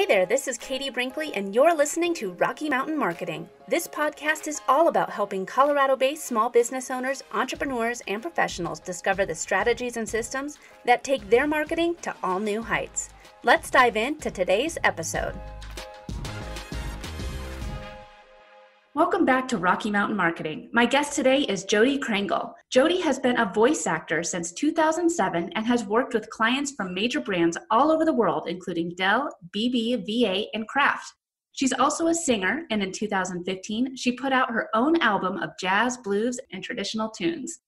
Hey there, this is Katie Brinkley, and you're listening to Rocky Mountain Marketing. This podcast is all about helping Colorado based small business owners, entrepreneurs, and professionals discover the strategies and systems that take their marketing to all new heights. Let's dive into today's episode. Welcome back to Rocky Mountain Marketing. My guest today is Jody Krangle. Jody has been a voice actor since 2007 and has worked with clients from major brands all over the world, including Dell, BB, VA, and Kraft. She's also a singer, and in 2015, she put out her own album of jazz, blues, and traditional tunes.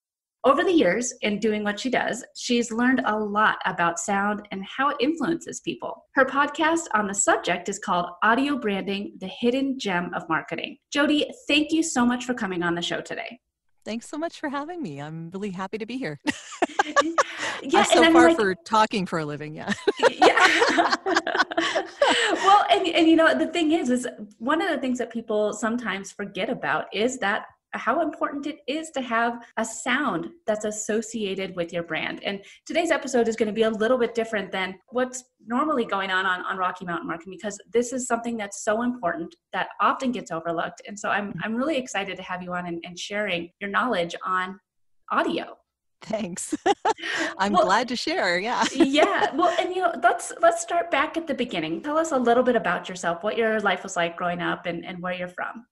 Over the years, in doing what she does, she's learned a lot about sound and how it influences people. Her podcast on the subject is called Audio Branding The Hidden Gem of Marketing. Jody, thank you so much for coming on the show today. Thanks so much for having me. I'm really happy to be here. yeah, I'm so far like, for talking for a living. Yeah. yeah. well, and, and you know, the thing is, is one of the things that people sometimes forget about is that how important it is to have a sound that's associated with your brand. And today's episode is going to be a little bit different than what's normally going on, on on Rocky Mountain marketing because this is something that's so important that often gets overlooked. And so I'm, I'm really excited to have you on and, and sharing your knowledge on audio. Thanks. I'm well, glad to share. Yeah. yeah. Well, and you know, let's let's start back at the beginning. Tell us a little bit about yourself, what your life was like growing up and, and where you're from.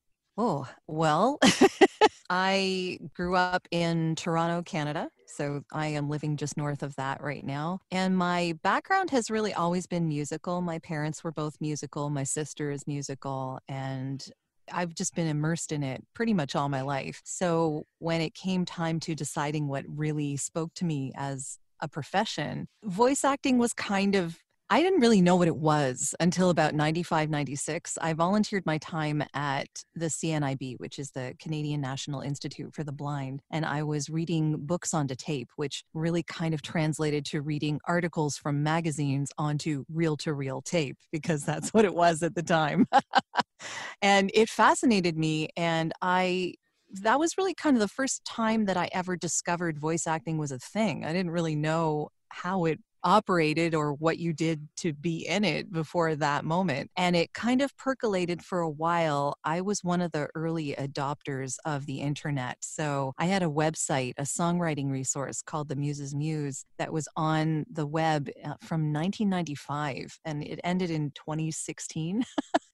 Oh, well, I grew up in Toronto, Canada. So I am living just north of that right now. And my background has really always been musical. My parents were both musical, my sister is musical, and I've just been immersed in it pretty much all my life. So when it came time to deciding what really spoke to me as a profession, voice acting was kind of I didn't really know what it was until about 95, 96. I volunteered my time at the CNIB, which is the Canadian National Institute for the Blind, and I was reading books onto tape, which really kind of translated to reading articles from magazines onto reel to reel tape, because that's what it was at the time. and it fascinated me, and I that was really kind of the first time that I ever discovered voice acting was a thing. I didn't really know how it operated or what you did to be in it before that moment. And it kind of percolated for a while. I was one of the early adopters of the internet. So I had a website, a songwriting resource called The Muses Muse that was on the web uh, from 1995 and it ended in 2016.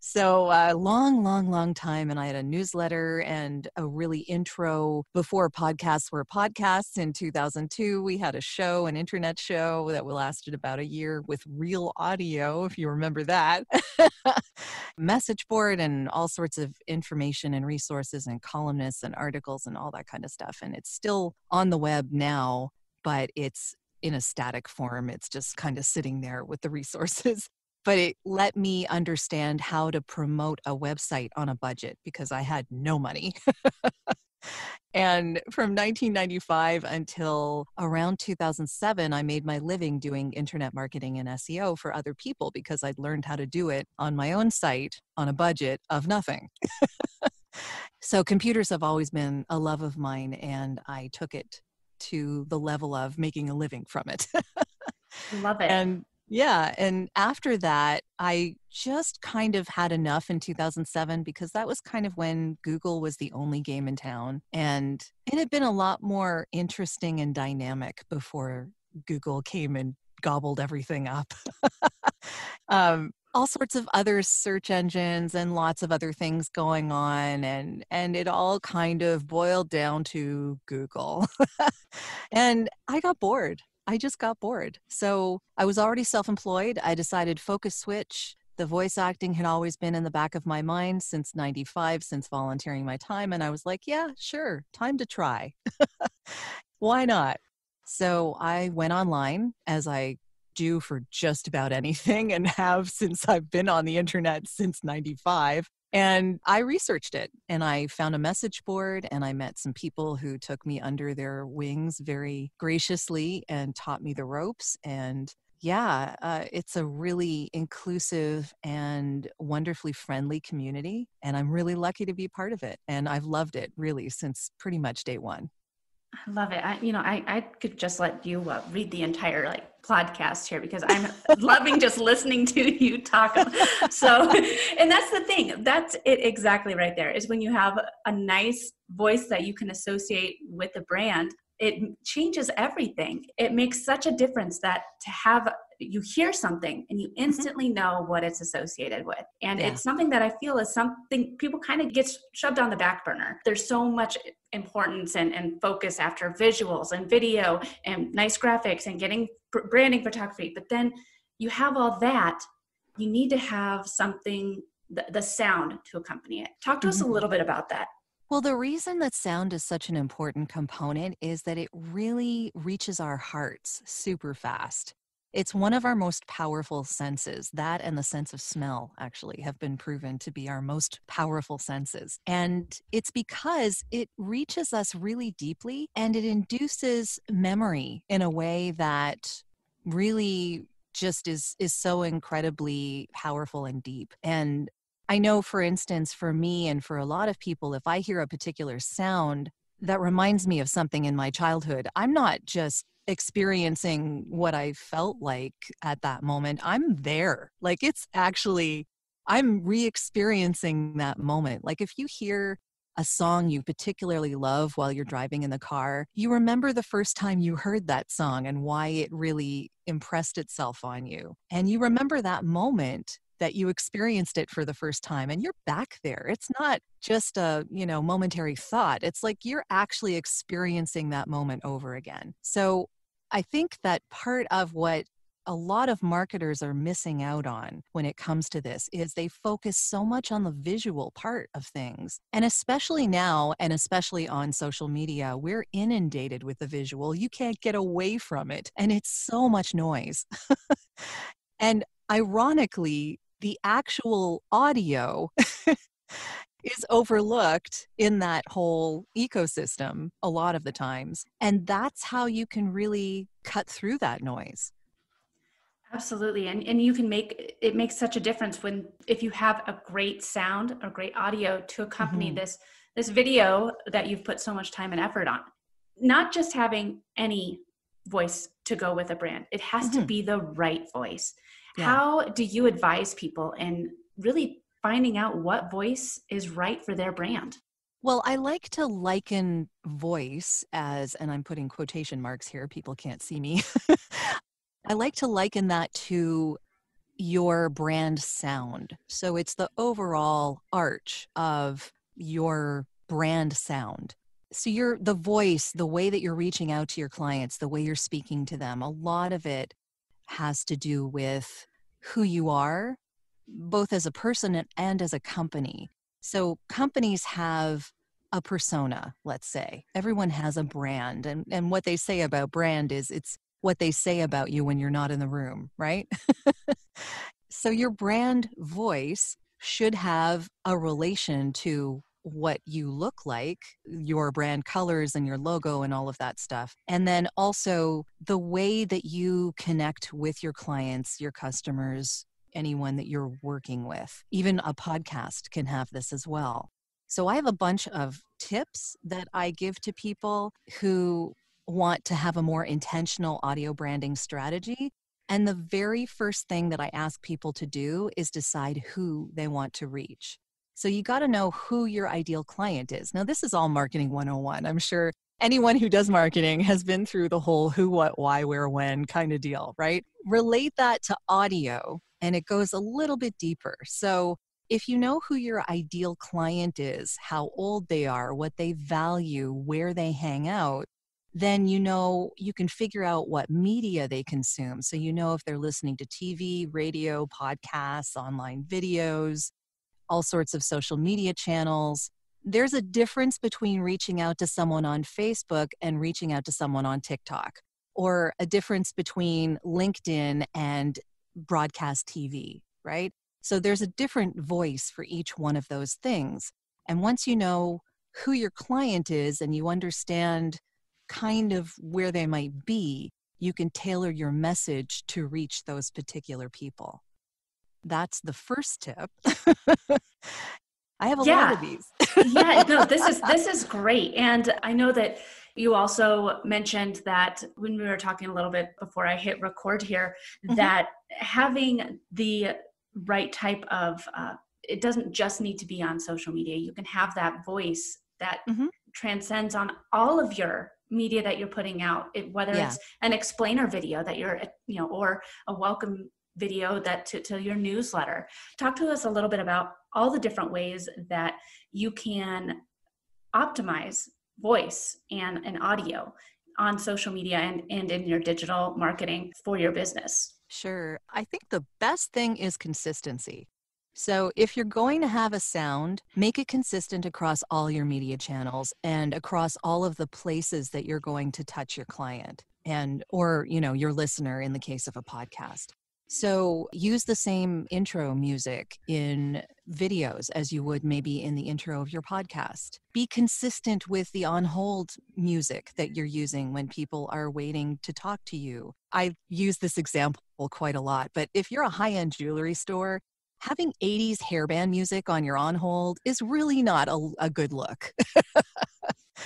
so a uh, long, long, long time. And I had a newsletter and a really intro before podcasts were podcasts in 2002. We had a show, an internet show show that lasted about a year with real audio, if you remember that, message board, and all sorts of information and resources, and columnists and articles, and all that kind of stuff. And it's still on the web now, but it's in a static form. It's just kind of sitting there with the resources. But it let me understand how to promote a website on a budget because I had no money. And from 1995 until around 2007, I made my living doing internet marketing and SEO for other people because I'd learned how to do it on my own site on a budget of nothing. so computers have always been a love of mine, and I took it to the level of making a living from it. Love it. And yeah. And after that, I just kind of had enough in 2007 because that was kind of when Google was the only game in town. And it had been a lot more interesting and dynamic before Google came and gobbled everything up. um, all sorts of other search engines and lots of other things going on and and it all kind of boiled down to google and i got bored I just got bored. So I was already self employed. I decided focus switch. The voice acting had always been in the back of my mind since 95, since volunteering my time. And I was like, yeah, sure, time to try. Why not? So I went online as I do for just about anything and have since I've been on the internet since 95. And I researched it and I found a message board and I met some people who took me under their wings very graciously and taught me the ropes. And yeah, uh, it's a really inclusive and wonderfully friendly community. And I'm really lucky to be part of it. And I've loved it really since pretty much day one. I love it. I, you know, I, I could just let you uh, read the entire like podcast here because I'm loving just listening to you talk. So, and that's the thing. That's it exactly right there is when you have a nice voice that you can associate with a brand, it changes everything. It makes such a difference that to have you hear something and you mm-hmm. instantly know what it's associated with. And yeah. it's something that I feel is something people kind of get shoved on the back burner. There's so much importance and, and focus after visuals and video and nice graphics and getting branding photography. But then you have all that, you need to have something, the, the sound to accompany it. Talk to mm-hmm. us a mm-hmm. little bit about that. Well, the reason that sound is such an important component is that it really reaches our hearts super fast. It's one of our most powerful senses. That and the sense of smell actually have been proven to be our most powerful senses. And it's because it reaches us really deeply and it induces memory in a way that really just is is so incredibly powerful and deep and i know for instance for me and for a lot of people if i hear a particular sound that reminds me of something in my childhood i'm not just experiencing what I felt like at that moment, I'm there. Like it's actually, I'm re experiencing that moment. Like if you hear a song you particularly love while you're driving in the car, you remember the first time you heard that song and why it really impressed itself on you. And you remember that moment that you experienced it for the first time and you're back there it's not just a you know momentary thought it's like you're actually experiencing that moment over again so i think that part of what a lot of marketers are missing out on when it comes to this is they focus so much on the visual part of things. And especially now, and especially on social media, we're inundated with the visual. You can't get away from it. And it's so much noise. and ironically, the actual audio is overlooked in that whole ecosystem a lot of the times. And that's how you can really cut through that noise. Absolutely. And, and you can make it makes such a difference when if you have a great sound or great audio to accompany mm-hmm. this this video that you've put so much time and effort on. Not just having any voice to go with a brand. It has mm-hmm. to be the right voice. Yeah. How do you advise people in really finding out what voice is right for their brand? Well, I like to liken voice as, and I'm putting quotation marks here, people can't see me. I like to liken that to your brand sound. So it's the overall arch of your brand sound. So your the voice, the way that you're reaching out to your clients, the way you're speaking to them, a lot of it has to do with who you are, both as a person and as a company. So companies have a persona, let's say. Everyone has a brand. And, and what they say about brand is it's what they say about you when you're not in the room, right? so your brand voice should have a relation to what you look like, your brand colors and your logo and all of that stuff. And then also the way that you connect with your clients, your customers, anyone that you're working with. Even a podcast can have this as well. So I have a bunch of tips that I give to people who want to have a more intentional audio branding strategy. And the very first thing that I ask people to do is decide who they want to reach. So you got to know who your ideal client is. Now, this is all marketing 101. I'm sure anyone who does marketing has been through the whole who, what, why, where, when kind of deal, right? Relate that to audio and it goes a little bit deeper. So if you know who your ideal client is, how old they are, what they value, where they hang out, then you know you can figure out what media they consume. So you know if they're listening to TV, radio, podcasts, online videos, all sorts of social media channels. There's a difference between reaching out to someone on Facebook and reaching out to someone on TikTok, or a difference between LinkedIn and broadcast TV, right? So there's a different voice for each one of those things. And once you know who your client is and you understand kind of where they might be, you can tailor your message to reach those particular people. That's the first tip. I have a yeah. lot of these. yeah, no, this is this is great. And I know that you also mentioned that when we were talking a little bit before I hit record here, mm-hmm. that having the right type of uh, it doesn't just need to be on social media. You can have that voice that mm-hmm. transcends on all of your media that you're putting out, it, whether yeah. it's an explainer video that you're, you know, or a welcome video that to, to your newsletter talk to us a little bit about all the different ways that you can optimize voice and, and audio on social media and, and in your digital marketing for your business? Sure. I think the best thing is consistency. So, if you're going to have a sound, make it consistent across all your media channels and across all of the places that you're going to touch your client and or you know your listener in the case of a podcast so use the same intro music in videos as you would maybe in the intro of your podcast. Be consistent with the on hold music that you're using when people are waiting to talk to you. I use this example quite a lot, but if you're a high end jewelry store, having 80s hairband music on your on hold is really not a, a good look.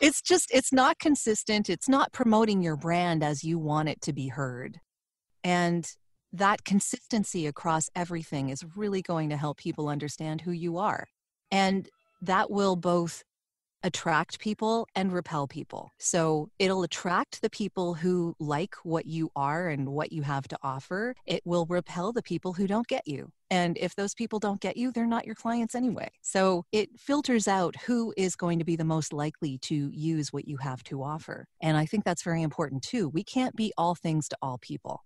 it's just, it's not consistent. It's not promoting your brand as you want it to be heard. And that consistency across everything is really going to help people understand who you are. And that will both attract people and repel people. So it'll attract the people who like what you are and what you have to offer. It will repel the people who don't get you. And if those people don't get you, they're not your clients anyway. So it filters out who is going to be the most likely to use what you have to offer. And I think that's very important too. We can't be all things to all people.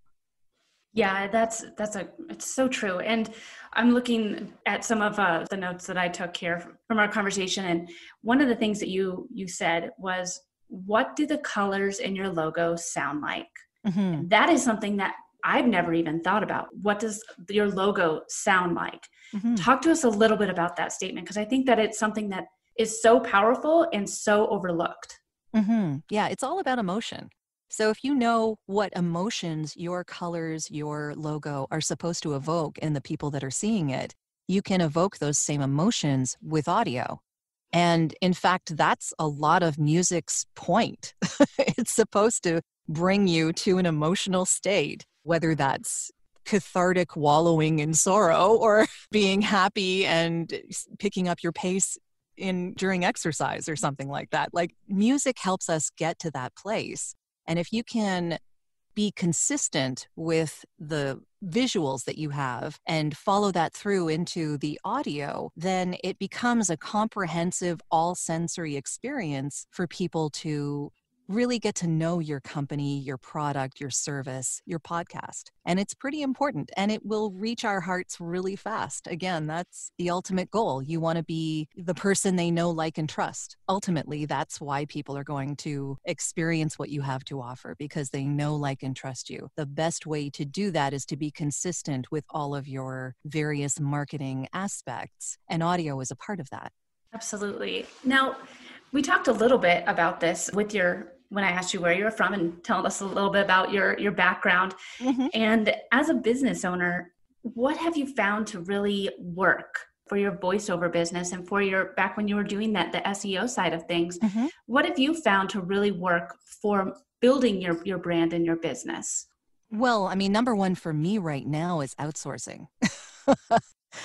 Yeah, that's that's a it's so true. And I'm looking at some of uh, the notes that I took here from our conversation, and one of the things that you you said was, "What do the colors in your logo sound like?" Mm-hmm. That is something that I've never even thought about. What does your logo sound like? Mm-hmm. Talk to us a little bit about that statement because I think that it's something that is so powerful and so overlooked. Mm-hmm. Yeah, it's all about emotion. So if you know what emotions your colors, your logo are supposed to evoke in the people that are seeing it, you can evoke those same emotions with audio. And in fact, that's a lot of music's point. it's supposed to bring you to an emotional state, whether that's cathartic wallowing in sorrow or being happy and picking up your pace in during exercise or something like that. Like music helps us get to that place. And if you can be consistent with the visuals that you have and follow that through into the audio, then it becomes a comprehensive all sensory experience for people to really get to know your company, your product, your service, your podcast. And it's pretty important and it will reach our hearts really fast. Again, that's the ultimate goal. You want to be the person they know, like, and trust. Ultimately, that's why people are going to experience what you have to offer because they know, like, and trust you. The best way to do that is to be consistent with all of your various marketing aspects, and audio is a part of that. Absolutely. Now, we talked a little bit about this with your when I asked you where you're from and tell us a little bit about your your background. Mm-hmm. And as a business owner, what have you found to really work for your voiceover business and for your back when you were doing that the SEO side of things? Mm-hmm. What have you found to really work for building your your brand and your business? Well, I mean, number one for me right now is outsourcing.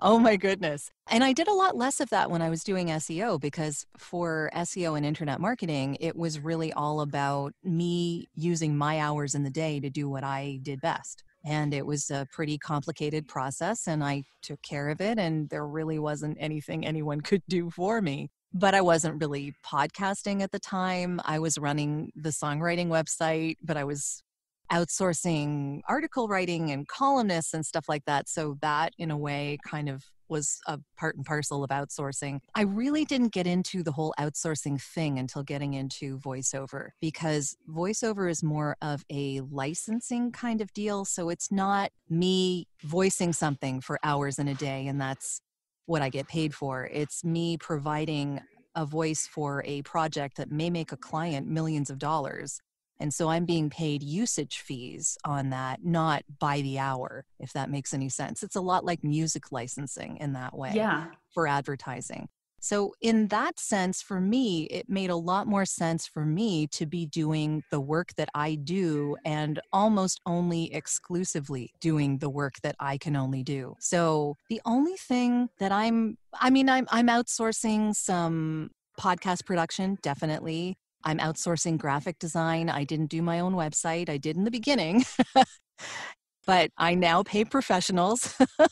Oh my goodness. And I did a lot less of that when I was doing SEO because for SEO and internet marketing, it was really all about me using my hours in the day to do what I did best. And it was a pretty complicated process, and I took care of it, and there really wasn't anything anyone could do for me. But I wasn't really podcasting at the time. I was running the songwriting website, but I was outsourcing article writing and columnists and stuff like that. So that, in a way, kind of was a part and parcel of outsourcing. I really didn't get into the whole outsourcing thing until getting into voiceover because voiceover is more of a licensing kind of deal. So it's not me voicing something for hours in a day and that's what I get paid for. It's me providing a voice for a project that may make a client millions of dollars and so I'm being paid usage fees on that, not by the hour, if that makes any sense. It's a lot like music licensing in that way yeah. for advertising. So, in that sense, for me, it made a lot more sense for me to be doing the work that I do and almost only exclusively doing the work that I can only do. So, the only thing that I'm, I mean, I'm, I'm outsourcing some podcast production, definitely. I'm outsourcing graphic design. I didn't do my own website, I did in the beginning, but I now pay professionals.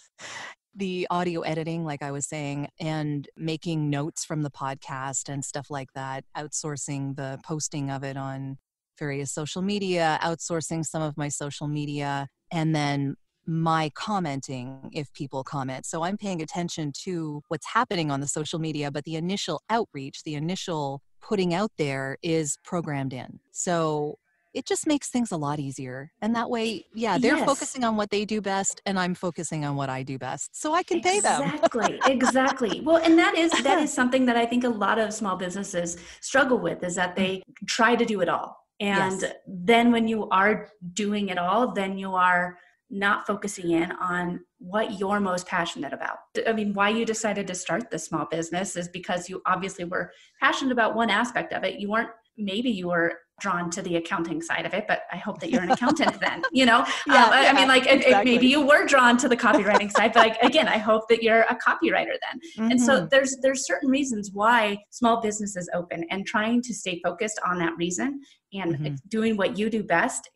the audio editing, like I was saying, and making notes from the podcast and stuff like that, outsourcing the posting of it on various social media, outsourcing some of my social media, and then my commenting if people comment. So I'm paying attention to what's happening on the social media, but the initial outreach, the initial putting out there is programmed in. So it just makes things a lot easier. And that way, yeah, they're yes. focusing on what they do best and I'm focusing on what I do best. So I can exactly, pay them. Exactly. exactly. Well, and that is that is something that I think a lot of small businesses struggle with is that mm. they try to do it all. And yes. then when you are doing it all, then you are not focusing in on what you're most passionate about. I mean, why you decided to start this small business is because you obviously were passionate about one aspect of it. You weren't, maybe you were drawn to the accounting side of it, but I hope that you're an accountant then, you know? Yeah, uh, um, yeah, I mean, like, exactly. it, maybe you were drawn to the copywriting side, but like again, I hope that you're a copywriter then. Mm-hmm. And so mm-hmm. there's, there's certain reasons why small businesses open and trying to stay focused on that reason and mm-hmm. doing what you do best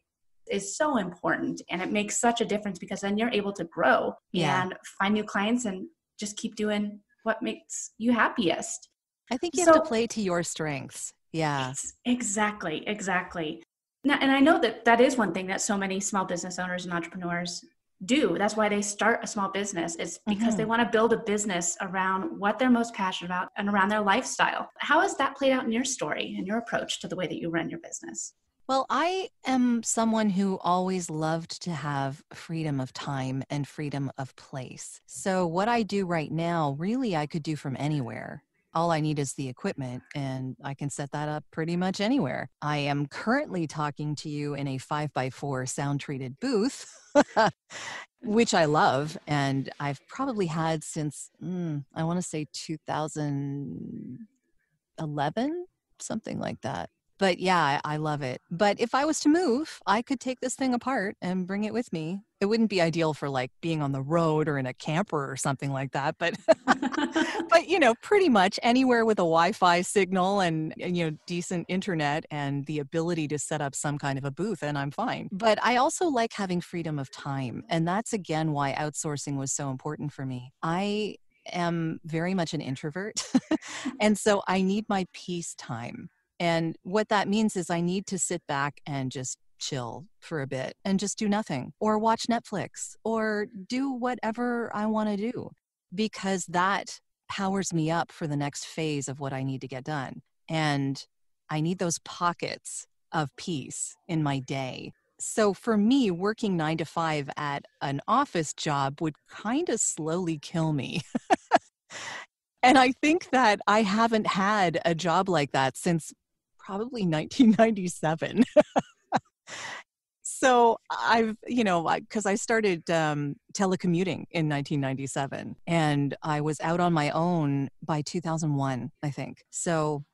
is so important and it makes such a difference because then you're able to grow yeah. and find new clients and just keep doing what makes you happiest. I think you so, have to play to your strengths. Yeah. Exactly, exactly. Now, and I know that that is one thing that so many small business owners and entrepreneurs do. That's why they start a small business. It's because mm-hmm. they want to build a business around what they're most passionate about and around their lifestyle. How has that played out in your story and your approach to the way that you run your business? Well, I am someone who always loved to have freedom of time and freedom of place. So, what I do right now, really, I could do from anywhere. All I need is the equipment, and I can set that up pretty much anywhere. I am currently talking to you in a 5x4 sound treated booth, which I love. And I've probably had since, mm, I want to say 2011, something like that but yeah, I, I love it. But if I was to move, I could take this thing apart and bring it with me. It wouldn't be ideal for like being on the road or in a camper or something like that, but but you know, pretty much anywhere with a Wi-Fi signal and, and you know, decent internet and the ability to set up some kind of a booth and I'm fine. But I also like having freedom of time, and that's again why outsourcing was so important for me. I am very much an introvert. and so I need my peace time. And what that means is I need to sit back and just chill for a bit and just do nothing or watch Netflix or do whatever I want to do because that powers me up for the next phase of what I need to get done. And I need those pockets of peace in my day. So for me, working nine to five at an office job would kind of slowly kill me. and I think that I haven't had a job like that since probably 1997. so I've, you know, because I, I, started um, telecommuting in 1997 and I was out on my own by 2001, I think. So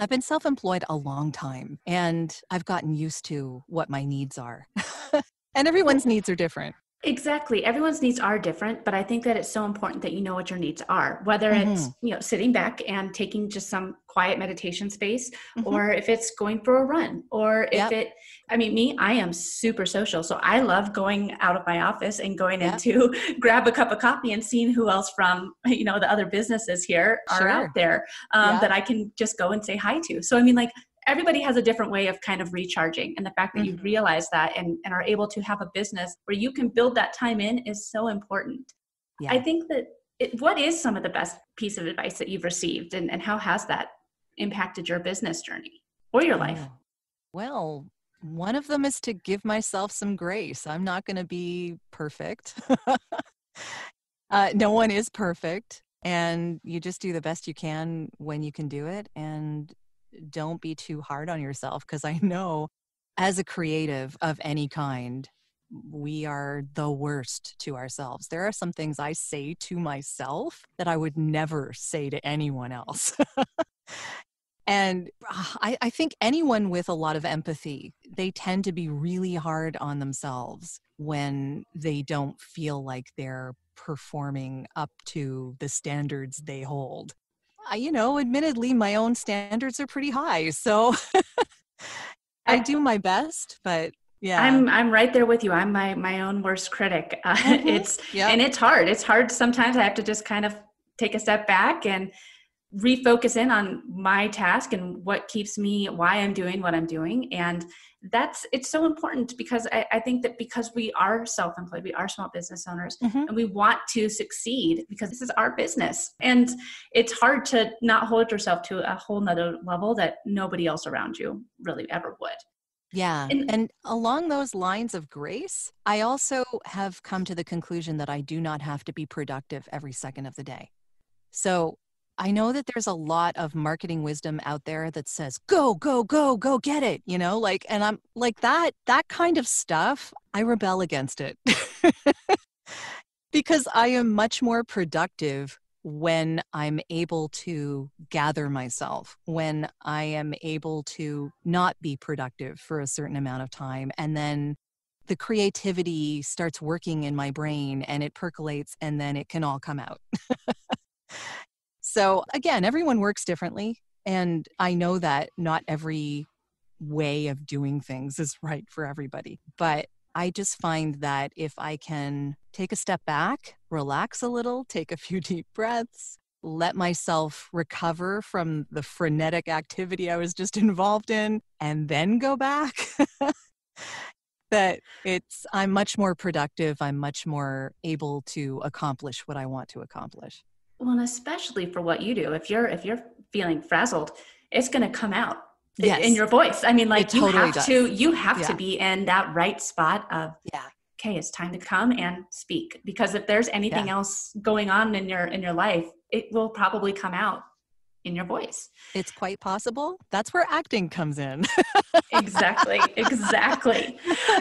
I've been self employed a long time and I've gotten used to what my needs are. and everyone's needs are different. Exactly. Everyone's needs are different, but I think that it's so important that you know what your needs are, whether mm-hmm. it's, you know, sitting back and taking just some quiet meditation space mm-hmm. or if it's going for a run or if yep. it I mean me, I am super social, so I love going out of my office and going yep. into grab a cup of coffee and seeing who else from, you know, the other businesses here are sure. out there um, yep. that I can just go and say hi to. So I mean like everybody has a different way of kind of recharging. And the fact that mm-hmm. you realize that and, and are able to have a business where you can build that time in is so important. Yeah. I think that it, what is some of the best piece of advice that you've received and, and how has that impacted your business journey or your life? Oh. Well, one of them is to give myself some grace. I'm not going to be perfect. uh, no one is perfect. And you just do the best you can when you can do it. And don't be too hard on yourself because I know as a creative of any kind, we are the worst to ourselves. There are some things I say to myself that I would never say to anyone else. and ah, I, I, think anyone with a lot of empathy, they tend to be really hard on themselves when they don't feel like they're performing up to the standards they hold you know, admittedly, my own standards are pretty high. So I do my best, but yeah i'm i'm right there with you i'm my my own worst critic uh, mm-hmm. it's yep. and it's hard it's hard sometimes i have to just kind of take a step back and refocus in on my task and what keeps me why i'm doing what i'm doing and that's it's so important because i, I think that because we are self-employed we are small business owners mm-hmm. and we want to succeed because this is our business and it's hard to not hold yourself to a whole nother level that nobody else around you really ever would yeah. And, and, along those lines of grace, I also have come to the conclusion that I do not have to be productive every second of the day. So I know that there's a lot of marketing wisdom out there that says, go, go, go, go get it, you know, like, and I'm like that, that kind of stuff, I rebel against it because I am much more productive when I'm able to gather myself, when I am able to not be productive for a certain amount of time. And then the creativity starts working in my brain and it percolates and then it can all come out. So again, everyone works differently. And I know that not every way of doing things is right for everybody. But I just find that if I can take a step back, relax a little, take a few deep breaths, let myself recover from the frenetic activity I was just involved in, and then go back. that it's I'm much more productive, I'm much more able to accomplish what I want to accomplish. Well, and especially for what you do, if you're if you're feeling frazzled, it's going to come out yes. in your voice. I mean, like you have does. to you have yeah. to be in that right spot of yeah. Okay, it's time to come and speak because if there's anything yeah. else going on in your in your life, it will probably come out in your voice. It's quite possible. That's where acting comes in. exactly. Exactly.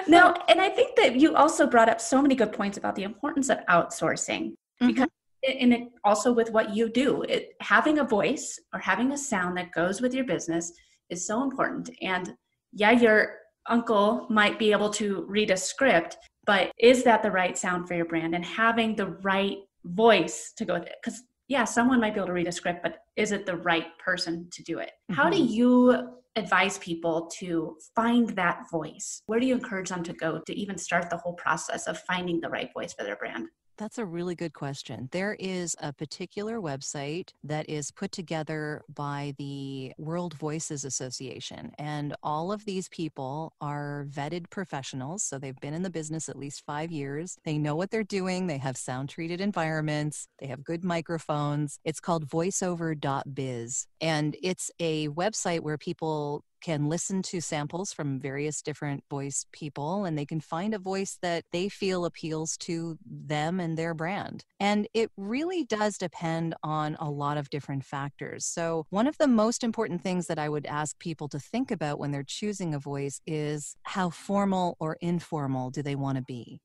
Now, and I think that you also brought up so many good points about the importance of outsourcing mm-hmm. because and it also with what you do it, having a voice or having a sound that goes with your business is so important and yeah your uncle might be able to read a script but is that the right sound for your brand and having the right voice to go with it because yeah someone might be able to read a script but is it the right person to do it mm-hmm. how do mm-hmm. you advise people to find that voice where do you encourage them to go to even start the whole process of finding the right voice for their brand that's a really good question. There is a particular website that is put together by the World Voices Association, and all of these people are vetted professionals. So they've been in the business at least five years. They know what they're doing, they have sound treated environments, they have good microphones. It's called voiceover.biz, and it's a website where people can listen to samples from various different voice people and they can find a voice that they feel appeals to them and their brand. And it really does depend on a lot of different factors. So, one of the most important things that I would ask people to think about when they're choosing a voice is how formal or informal do they want to be?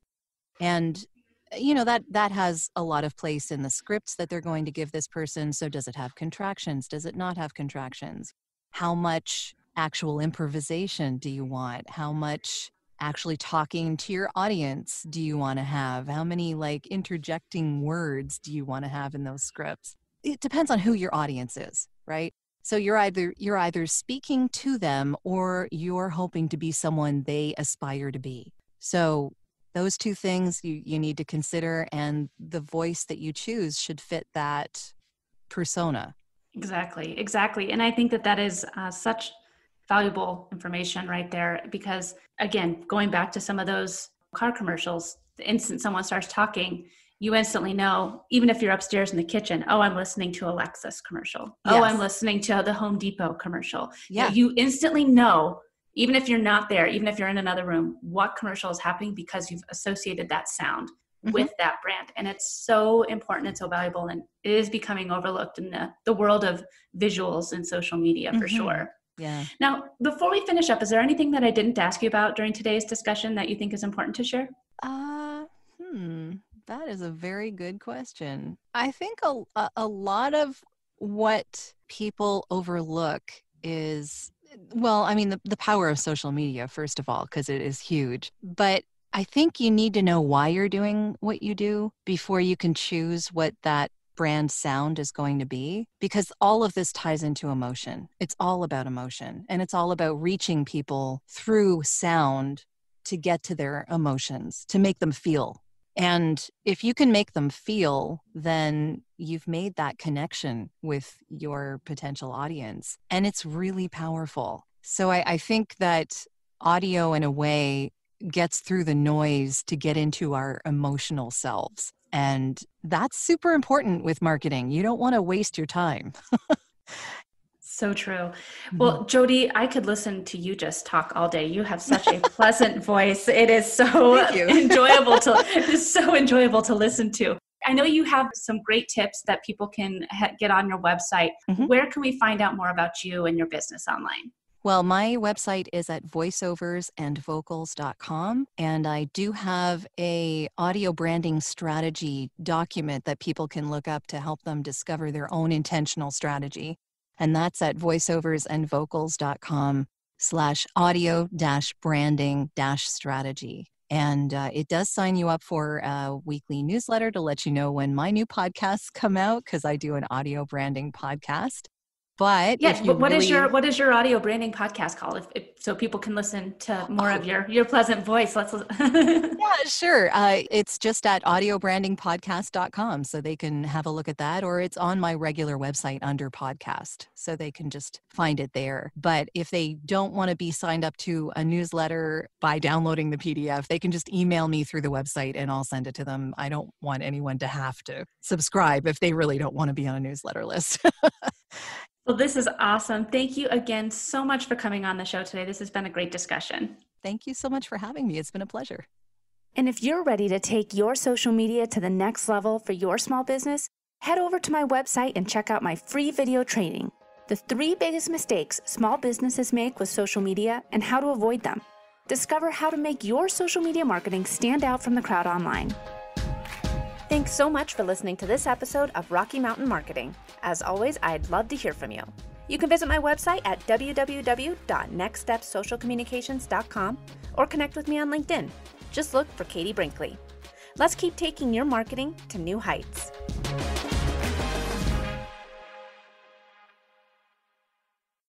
And you know that that has a lot of place in the scripts that they're going to give this person so does it have contractions does it not have contractions how much actual improvisation do you want? How much actually talking to your audience do you want to have? How many like interjecting words do you want to have in those scripts? It depends on who your audience is, right? So you're either you're either speaking to them or you're hoping to be someone they aspire to be. So those two things you, you need to consider and the voice that you choose should fit that persona exactly exactly and i think that that is uh, such valuable information right there because again going back to some of those car commercials the instant someone starts talking you instantly know even if you're upstairs in the kitchen oh i'm listening to a lexus commercial yes. oh i'm listening to the home depot commercial yeah you instantly know even if you're not there even if you're in another room what commercial is happening because you've associated that sound mm-hmm. with that brand and it's so important and so valuable and it is becoming overlooked in the, the world of visuals and social media for mm-hmm. sure yeah. Now, before we finish up, is there anything that I didn't ask you about during today's discussion that you think is important to share? Uh, hmm. That is a very good question. I think a, a lot of what people overlook is well, I mean, the, the power of social media, first of all, because it is huge. But I think you need to know why you're doing what you do before you can choose what that brand sound is going to be because all of this ties into emotion. It's all about emotion and it's all about reaching people through sound to get to their emotions, to make them feel. And if you can make them feel, then you've made that connection with your potential audience. And it's really powerful. So I, I think that audio, in a way, gets through the noise to get into our emotional selves. And that's super important with marketing. You don't want to waste your time. So true. Well, mm-hmm. Jody, I could listen to you just talk all day. You have such a pleasant voice. It is so enjoyable to it is so enjoyable to listen to. I know you have some great tips that people can ha- get on your website. Mm-hmm. Where can we find out more about you and your business online? Well, my website is at voiceoversandvocals.com and I do have a audio branding strategy document that people can look up to help them discover their own intentional strategy. And that's at voiceoversandvocals.com slash audio dash branding dash strategy. And uh, it does sign you up for a weekly newsletter to let you know when my new podcasts come out because I do an audio branding podcast. But yes, but what really... is your what is your audio branding podcast called? If, if, so, people can listen to more oh. of your your pleasant voice. Let's yeah, sure. Uh, it's just at audiobrandingpodcast.com, so they can have a look at that, or it's on my regular website under podcast, so they can just find it there. But if they don't want to be signed up to a newsletter by downloading the PDF, they can just email me through the website, and I'll send it to them. I don't want anyone to have to subscribe if they really don't want to be on a newsletter list. Well, this is awesome. Thank you again so much for coming on the show today. This has been a great discussion. Thank you so much for having me. It's been a pleasure. And if you're ready to take your social media to the next level for your small business, head over to my website and check out my free video training The Three Biggest Mistakes Small Businesses Make with Social Media and How to Avoid Them. Discover how to make your social media marketing stand out from the crowd online. Thanks so much for listening to this episode of Rocky Mountain Marketing. As always, I'd love to hear from you. You can visit my website at www.nextstepsocialcommunications.com or connect with me on LinkedIn. Just look for Katie Brinkley. Let's keep taking your marketing to new heights.